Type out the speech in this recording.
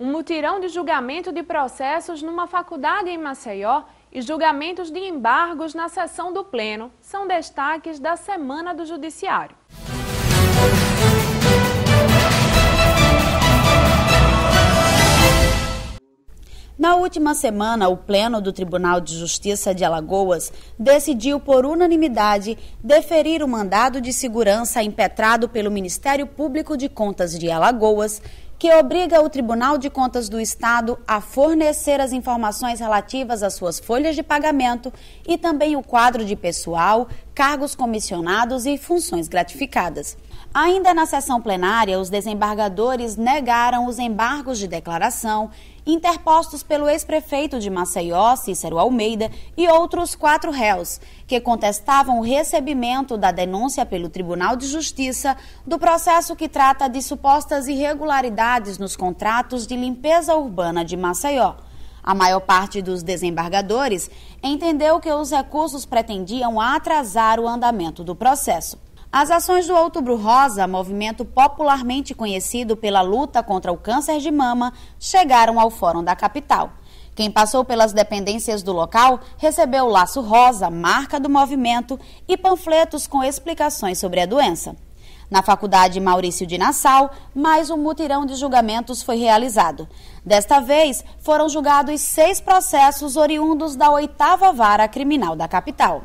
Um mutirão de julgamento de processos numa faculdade em Maceió e julgamentos de embargos na sessão do Pleno são destaques da Semana do Judiciário. Na última semana, o Pleno do Tribunal de Justiça de Alagoas decidiu por unanimidade deferir o mandado de segurança impetrado pelo Ministério Público de Contas de Alagoas que obriga o Tribunal de Contas do Estado a fornecer as informações relativas às suas folhas de pagamento e também o quadro de pessoal, cargos comissionados e funções gratificadas. Ainda na sessão plenária, os desembargadores negaram os embargos de declaração interpostos pelo ex-prefeito de Maceió, Cícero Almeida, e outros quatro réus, que contestavam o recebimento da denúncia pelo Tribunal de Justiça do processo que trata de supostas irregularidades nos contratos de limpeza urbana de Maceió. A maior parte dos desembargadores entendeu que os recursos pretendiam atrasar o andamento do processo. As ações do Outubro Rosa, movimento popularmente conhecido pela luta contra o câncer de mama, chegaram ao Fórum da Capital. Quem passou pelas dependências do local recebeu laço rosa, marca do movimento e panfletos com explicações sobre a doença. Na Faculdade Maurício de Nassau, mais um mutirão de julgamentos foi realizado. Desta vez, foram julgados seis processos oriundos da oitava vara criminal da capital.